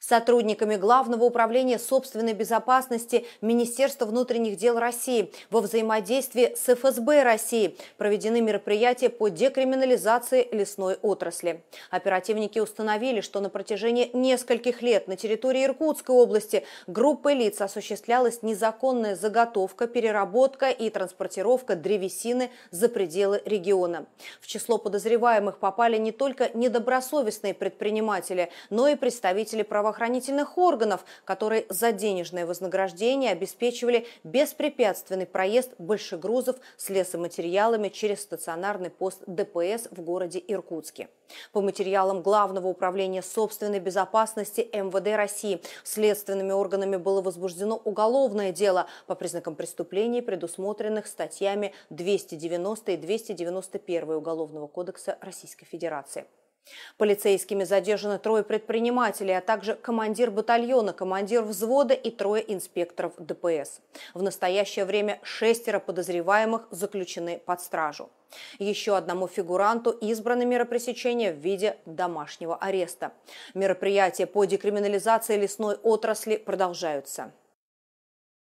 сотрудниками Главного управления собственной безопасности Министерства внутренних дел России во взаимодействии с ФСБ России. Проведены мероприятия по декриминализации лесной отрасли. Оперативники установили, что на протяжении нескольких лет на территории Иркутской области группой лиц осуществлялась незаконная заготовка, переработка и транспортировка древесины за пределы региона. В число подозреваемых попали не только недобросовестные предприниматели, но и представители правоохранительных правоохранительных органов, которые за денежное вознаграждение обеспечивали беспрепятственный проезд больших грузов с лесоматериалами через стационарный пост ДПС в городе Иркутске. По материалам Главного управления собственной безопасности МВД России следственными органами было возбуждено уголовное дело по признакам преступлений, предусмотренных статьями 290 и 291 Уголовного кодекса Российской Федерации. Полицейскими задержаны трое предпринимателей, а также командир батальона, командир взвода и трое инспекторов ДПС. В настоящее время шестеро подозреваемых заключены под стражу. Еще одному фигуранту избраны меры пресечения в виде домашнего ареста. Мероприятия по декриминализации лесной отрасли продолжаются.